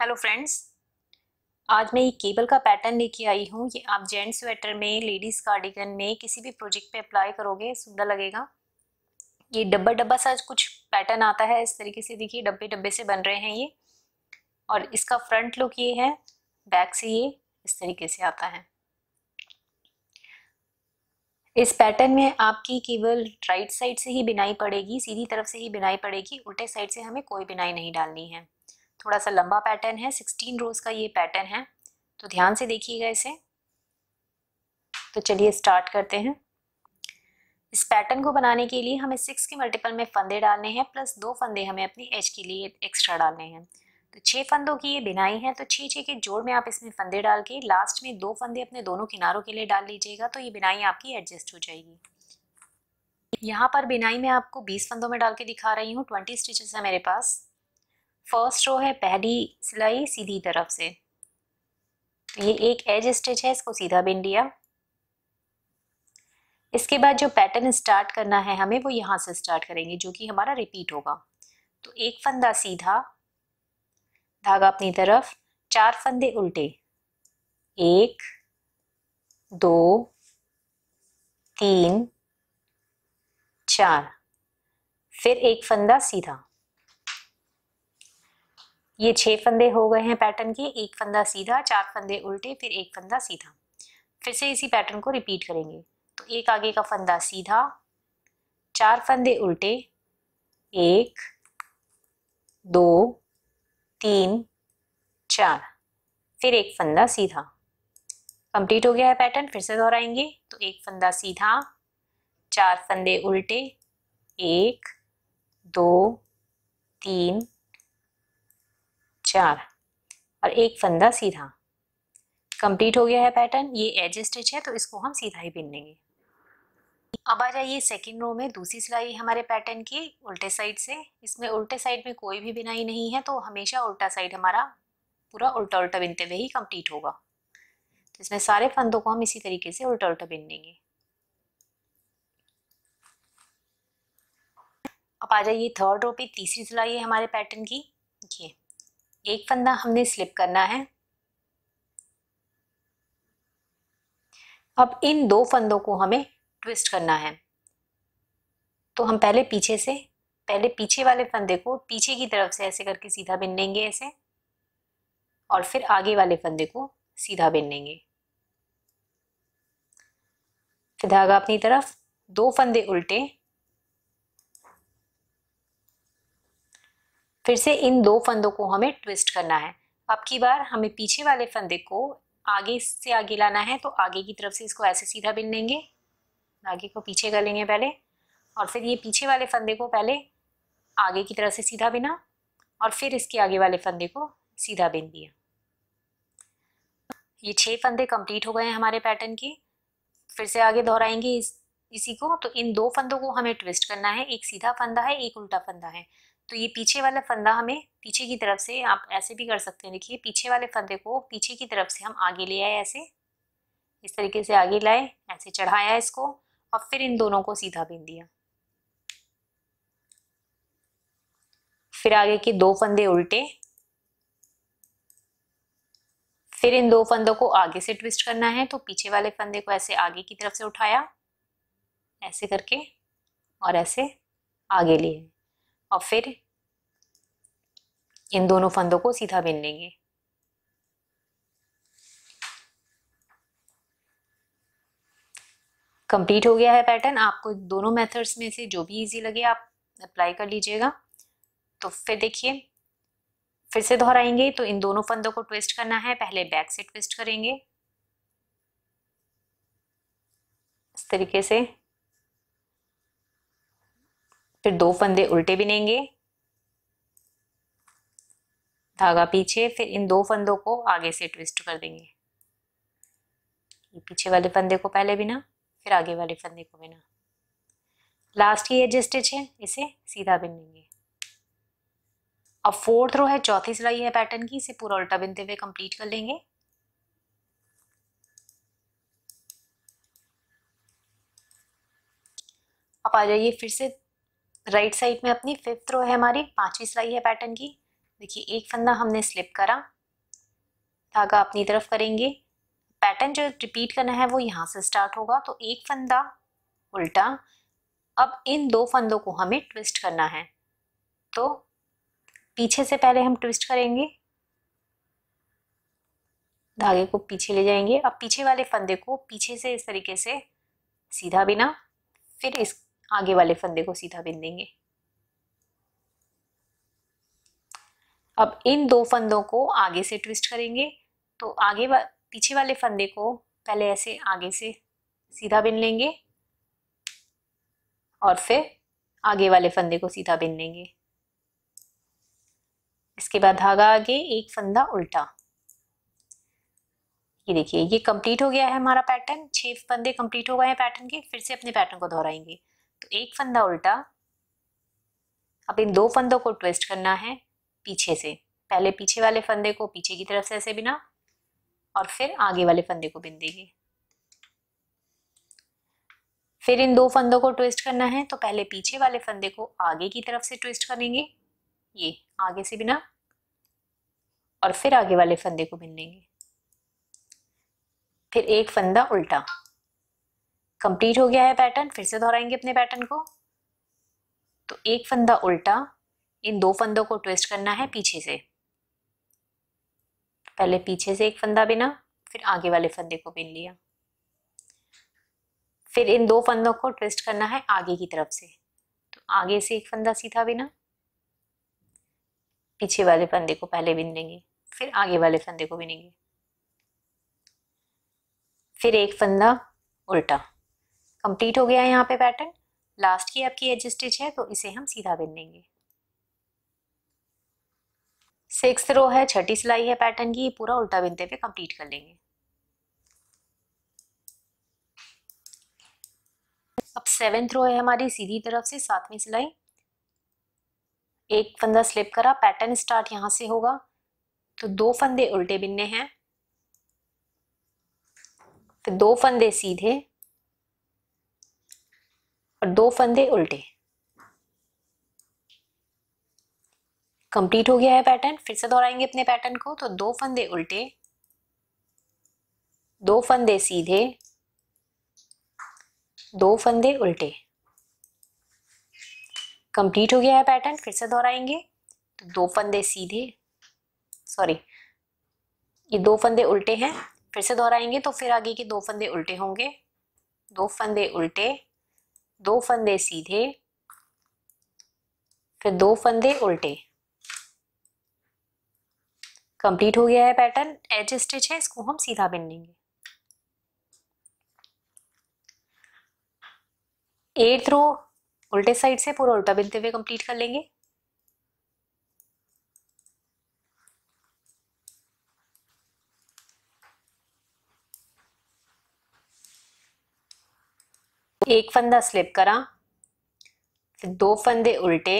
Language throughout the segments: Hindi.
हेलो फ्रेंड्स आज मैं ये केबल का पैटर्न लेके आई हूँ ये आप जेंट्स स्वेटर में लेडीज़ कार्डिगन में किसी भी प्रोजेक्ट पे अप्लाई करोगे सुंदर लगेगा ये डब्बा डब्बा सा कुछ पैटर्न आता है इस तरीके से देखिए डब्बे डब्बे से बन रहे हैं ये और इसका फ्रंट लुक ये है बैक से ये इस तरीके से आता है इस पैटर्न में आपकी केवल राइट साइड से ही बिनाई पड़ेगी सीधी तरफ से ही बिनाई पड़ेगी उल्टे साइड से हमें कोई बिनाई नहीं डालनी है थोड़ा सा लंबा पैटर्न है सिक्सटीन रोज का ये पैटर्न है तो ध्यान से देखिएगा इसे तो चलिए स्टार्ट करते हैं इस पैटर्न को बनाने के लिए हमें सिक्स के मल्टीपल में फंदे डालने हैं प्लस दो फंदे हमें अपनी एज के लिए एक्स्ट्रा डालने हैं तो छः फंदों की ये बिनाई है तो छः छह के जोड़ में आप इसमें फंदे डाल के लास्ट में दो फंदे अपने दोनों किनारों के लिए डाल लीजिएगा तो ये बिनाई आपकी एडजस्ट हो जाएगी यहाँ पर बिनाई में आपको बीस फंदों में डाल के दिखा रही हूँ ट्वेंटी स्टिचेस है मेरे पास फर्स्ट रो है पहली सिलाई सीधी तरफ से तो ये एक एज स्टिच है इसको सीधा बिन दिया इसके बाद जो पैटर्न स्टार्ट करना है हमें वो यहाँ से स्टार्ट करेंगे जो कि हमारा रिपीट होगा तो एक फंदा सीधा धागा अपनी तरफ चार फंदे उल्टे एक दो तीन चार फिर एक फंदा सीधा ये छः फंदे हो गए हैं पैटर्न के एक फंदा सीधा चार फंदे उल्टे फिर एक फंदा सीधा फिर से इसी पैटर्न को रिपीट करेंगे तो एक आगे का फंदा सीधा चार फंदे उल्टे एक दो तीन चार फिर एक फंदा सीधा कंप्लीट हो गया है पैटर्न फिर से दोहराएंगे तो एक फंदा सीधा चार फंदे उल्टे एक दो तीन चार और एक फंदा सीधा कंप्लीट हो गया है पैटर्न ये एज स्टिच है तो इसको हम सीधा ही बिन लेंगे अब आ जाइए सेकेंड रो में दूसरी सिलाई हमारे पैटर्न की उल्टे साइड से इसमें उल्टे साइड में कोई भी बिनाई नहीं है तो हमेशा उल्टा साइड हमारा पूरा उल्टा उल्टा बिनते हुए ही कंप्लीट होगा तो इसमें सारे फंदों को हम इसी तरीके से उल्टा उल्टा बिन लेंगे अब आ जाइए थर्ड रो पे तीसरी सिलाई है हमारे पैटर्न की देखिए एक फंदा हमने स्लिप करना है अब इन दो फंदों को हमें ट्विस्ट करना है तो हम पहले पीछे से पहले पीछे वाले फंदे को पीछे की तरफ से ऐसे करके सीधा बिन लेंगे ऐसे और फिर आगे वाले फंदे को सीधा बिन लेंगे फिर धागा अपनी तरफ दो फंदे उल्टे फिर से इन दो फंदों को हमें ट्विस्ट करना है अब की बार हमें पीछे वाले फंदे को आगे से आगे लाना है तो आगे की तरफ से इसको ऐसे सीधा बिन लेंगे आगे को पीछे कर लेंगे पहले और फिर ये पीछे वाले फंदे को पहले आगे की तरफ से सीधा बिना और फिर इसके आगे वाले फंदे को सीधा बिन दिया ये छह फंदे कंप्लीट हो गए हैं हमारे पैटर्न के फिर से आगे दोहराएंगे इस इसी को तो इन दो फंदों को हमें ट्विस्ट करना है एक सीधा फंदा है एक उल्टा फंदा है तो ये पीछे वाला फंदा हमें पीछे की तरफ से आप ऐसे भी कर सकते हैं देखिए पीछे वाले फंदे को पीछे की तरफ से हम आगे ले आए ऐसे इस तरीके से आगे लाए ऐसे चढ़ाया इसको और फिर इन दोनों को सीधा बीन दिया फिर आगे के दो फंदे उल्टे फिर इन दो फंदों को आगे से ट्विस्ट करना है तो पीछे वाले फंदे को ऐसे आगे की तरफ से उठाया ऐसे करके और ऐसे आगे लिए और फिर इन दोनों फंदों को सीधा बिन लेंगे कंप्लीट हो गया है पैटर्न आपको दोनों मेथड्स में से जो भी इजी लगे आप अप्लाई कर लीजिएगा तो फिर देखिए फिर से दोहराएंगे तो इन दोनों फंदों को ट्विस्ट करना है पहले बैक से ट्विस्ट करेंगे इस तरीके से फिर दो फंदे उल्टे बिनेंगे धागा पीछे फिर इन दो फंदों को आगे से ट्विस्ट कर देंगे पीछे वाले फंदे को पहले बिना फिर आगे वाले फंदे को बिना लास्ट की ये जो स्टिच है इसे सीधा बिन लेंगे अब फोर्थ रो है चौथी सिलाई है पैटर्न की इसे पूरा उल्टा बिनते हुए कंप्लीट कर लेंगे अब आ जाइए फिर से राइट right साइड में अपनी फिफ्थ रो है हमारी पांचवी सिलाई है पैटर्न की देखिए एक फंदा हमने स्लिप करा धागा अपनी तरफ करेंगे पैटर्न जो रिपीट करना है वो यहाँ से स्टार्ट होगा तो एक फंदा उल्टा अब इन दो फंदों को हमें ट्विस्ट करना है तो पीछे से पहले हम ट्विस्ट करेंगे धागे को पीछे ले जाएंगे अब पीछे वाले फंदे को पीछे से इस तरीके से सीधा बिना फिर इस आगे वाले फंदे को सीधा देंगे अब इन दो फंदों को आगे से ट्विस्ट करेंगे तो आगे वा, पीछे वाले फंदे को पहले ऐसे आगे से सीधा बिन लेंगे और फिर आगे वाले फंदे को सीधा बिन लेंगे इसके बाद धागा आगे एक फंदा उल्टा ये देखिए ये कंप्लीट हो गया है हमारा पैटर्न छह फंदे कंप्लीट हो गए हैं पैटर्न के फिर से अपने पैटर्न को दोहराएंगे तो एक फंदा उल्टा अब इन दो फंदों को ट्विस्ट करना है पीछे से पहले पीछे वाले फंदे को पीछे की तरफ से ऐसे बिना और फिर आगे वाले फंदे को देंगे फिर इन दो फंदों को ट्विस्ट करना है तो पहले पीछे वाले फंदे को आगे की तरफ से ट्विस्ट करेंगे ये आगे से बिना और फिर आगे वाले फंदे को बिन लेंगे फिर एक फंदा उल्टा कंप्लीट हो गया है पैटर्न फिर से दोहराएंगे अपने पैटर्न को तो एक फंदा उल्टा इन दो फंदों को ट्विस्ट करना है पीछे से पहले पीछे से एक फंदा बिना फिर आगे वाले फंदे को बिन लिया फिर इन दो फंदों को ट्विस्ट करना है आगे की तरफ से तो आगे से एक फंदा सीधा बिना पीछे वाले फंदे को पहले बिन लेंगे फिर आगे वाले फंदे को बिनेंगे फिर एक फंदा उल्टा कंप्लीट हो गया है यहाँ पे पैटर्न लास्ट की आपकी एज स्टिच है तो इसे हम सीधा बिन देंगे सिक्स रो है छठी सिलाई है पैटर्न की पूरा उल्टा बिनते हुए कंप्लीट कर लेंगे अब सेवेंथ रो है हमारी सीधी तरफ से सातवीं सिलाई एक फंदा स्लिप करा पैटर्न स्टार्ट यहां से होगा तो दो फंदे उल्टे बिनने हैं फिर तो दो फंदे सीधे और दो फंदे उल्टे कंप्लीट हो गया है पैटर्न फिर से दोहराएंगे अपने पैटर्न को तो दो फंदे उल्टे दो फंदे सीधे दो फंदे उल्टे कंप्लीट हो गया है पैटर्न फिर से दोहराएंगे तो दो फंदे सीधे सॉरी ये दो फंदे उल्टे हैं फिर से दोहराएंगे तो फिर आगे के दो फंदे उल्टे होंगे दो फंदे उल्टे दो फंदे सीधे फिर दो फंदे उल्टे कंप्लीट हो गया है पैटर्न एज स्टिच है इसको हम सीधा बिन लेंगे एट रो उल्टे साइड से पूरा उल्टा बिनते हुए कंप्लीट कर लेंगे एक फंदा स्लिप करा फिर दो फंदे उल्टे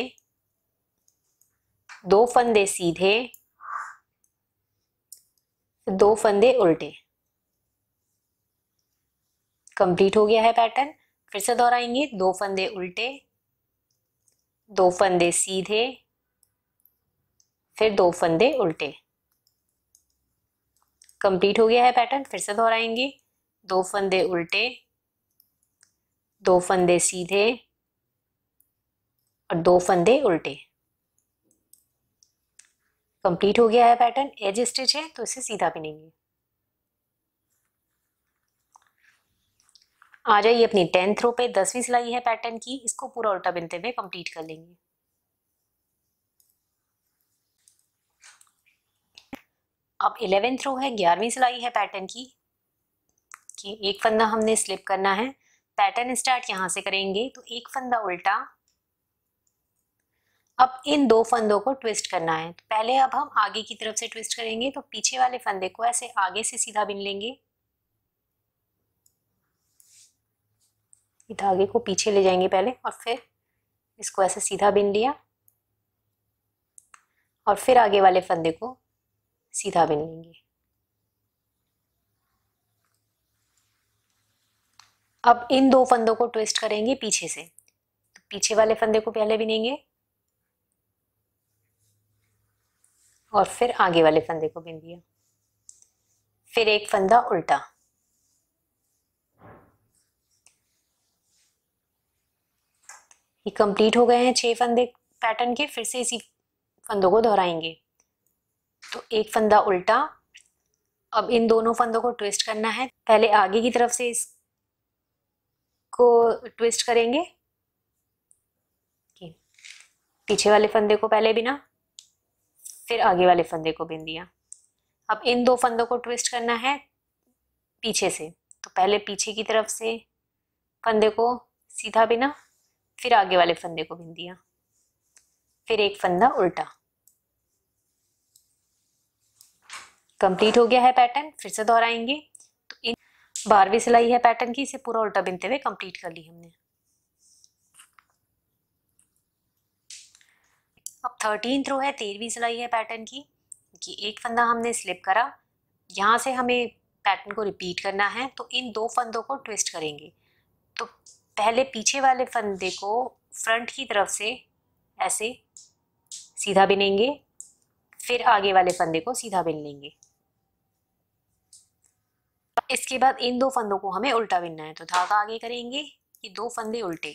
दो फंदे सीधे दो फंदे उल्टे कंप्लीट हो गया है पैटर्न फिर से दोहराएंगे दो फंदे उल्टे दो फंदे सीधे फिर दो फंदे उल्टे कंप्लीट हो गया है पैटर्न फिर से दोहराएंगे दो फंदे उल्टे दो फंदे सीधे और दो फंदे उल्टे कंप्लीट हो गया है पैटर्न एज स्टिच है तो इसे सीधा पिनेंगे आ जाइए अपनी टेंथ रो पे दसवीं सिलाई है पैटर्न की इसको पूरा उल्टा बिनते हुए कंप्लीट कर लेंगे अब इलेवेंथ रो है ग्यारहवीं सिलाई है पैटर्न की कि एक फंदा हमने स्लिप करना है पैटर्न स्टार्ट यहां से करेंगे तो एक फंदा उल्टा अब इन दो फंदों को ट्विस्ट करना है तो पहले अब हम आगे की तरफ से ट्विस्ट करेंगे तो पीछे वाले फंदे को ऐसे आगे से सीधा बिन लेंगे धागे को पीछे ले जाएंगे पहले और फिर इसको ऐसे सीधा बिन लिया और फिर आगे वाले फंदे को सीधा बिन लेंगे अब इन दो फंदों को ट्विस्ट करेंगे पीछे से तो पीछे वाले फंदे को पहले बिनेंगे और फिर आगे वाले फंदे को बिन दिया फिर एक फंदा उल्टा ये कंप्लीट हो गए हैं छह फंदे पैटर्न के फिर से इसी फंदों को दोहराएंगे तो एक फंदा उल्टा अब इन दोनों फंदों को ट्विस्ट करना है पहले आगे की तरफ से इस को ट्विस्ट करेंगे पीछे वाले फंदे को पहले बिना फिर आगे वाले फंदे को बिन दिया अब इन दो फंदों को ट्विस्ट करना है पीछे से तो पहले पीछे की तरफ से फंदे को सीधा बिना फिर आगे वाले फंदे को बिन दिया फिर एक फंदा उल्टा कंप्लीट हो गया है पैटर्न फिर से दोहराएंगे बारहवीं सिलाई है पैटर्न की इसे पूरा उल्टा बिनते हुए कंप्लीट कर ली हमने अब थर्टीन थ्रो है तेरहवीं सिलाई है पैटर्न की कि एक फंदा हमने स्लिप करा यहाँ से हमें पैटर्न को रिपीट करना है तो इन दो फंदों को ट्विस्ट करेंगे तो पहले पीछे वाले फंदे को फ्रंट की तरफ से ऐसे सीधा बिनेंगे फिर आगे वाले फंदे को सीधा बिन लेंगे इसके बाद इन दो फंदों को हमें उल्टा बिनना है तो धागा आगे करेंगे ये दो फंदे उल्टे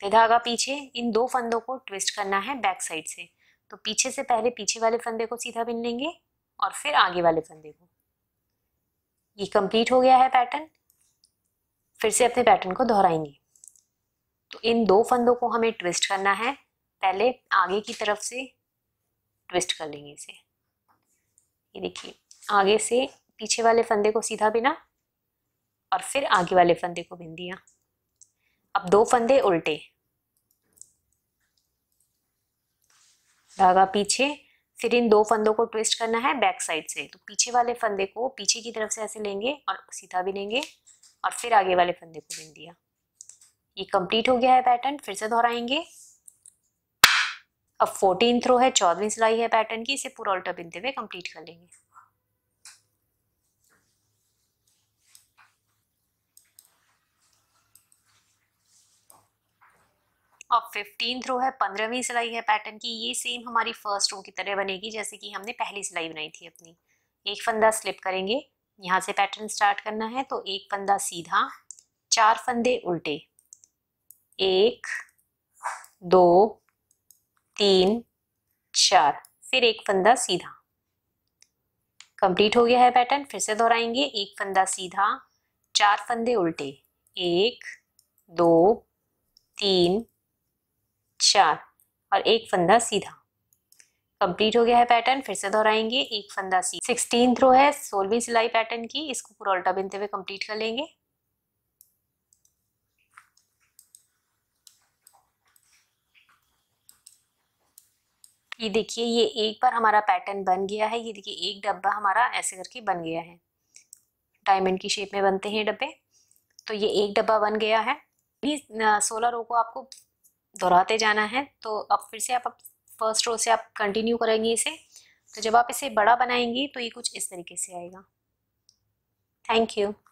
फिर धागा पीछे इन दो फंदों को ट्विस्ट करना है बैक साइड से तो पीछे से पहले पीछे वाले फंदे को सीधा बिन लेंगे और फिर आगे वाले फंदे को ये कंप्लीट हो गया है पैटर्न फिर से अपने पैटर्न को दोहराएंगे तो इन दो फंदों को हमें ट्विस्ट करना है पहले आगे की तरफ से ट्विस्ट कर लेंगे इसे ये देखिए आगे से पीछे वाले फंदे को सीधा बिना और फिर आगे वाले फंदे को दिया अब दो फंदे उल्टे धागा पीछे फिर इन दो फंदों को ट्विस्ट करना है बैक साइड से तो पीछे वाले फंदे को पीछे की तरफ से ऐसे लेंगे और सीधा भी लेंगे और फिर आगे वाले फंदे को बिन दिया ये कंप्लीट हो गया है पैटर्न फिर से दोहराएंगे अब फोर्टीन थ्रो है चौदहवीं सिलाई है पैटर्न की इसे पूरा उल्टा बिनते हुए कंप्लीट कर लेंगे और फिफ्टीन रो है पंद्रहवीं सिलाई है पैटर्न की ये सेम हमारी फर्स्ट रो की तरह बनेगी जैसे कि हमने पहली सिलाई बनाई थी अपनी एक फंदा स्लिप करेंगे यहाँ से पैटर्न स्टार्ट करना है तो एक फंदा सीधा चार फंदे उल्टे एक दो तीन चार फिर एक फंदा सीधा कंप्लीट हो गया है पैटर्न फिर से दोहराएंगे एक फंदा सीधा चार फंदे उल्टे एक दो तीन चार और एक फंदा सीधा कंप्लीट हो गया है पैटर्न फिर से दोहराएंगे एक फंदा सीधा सिक्सटीन थ्रो है सोलहवीं सिलाई पैटर्न की इसको पूरा उल्टा बिनते हुए कंप्लीट कर लेंगे ये देखिए ये एक बार हमारा पैटर्न बन गया है ये देखिए एक डब्बा हमारा ऐसे करके बन गया है डायमंड की शेप में बनते हैं डब्बे तो ये एक डब्बा बन गया है सोलह रो को आपको दोहराते जाना है तो अब फिर से आप फर्स्ट रो से आप कंटिन्यू करेंगी इसे तो जब आप इसे बड़ा बनाएंगी तो ये कुछ इस तरीके से आएगा थैंक यू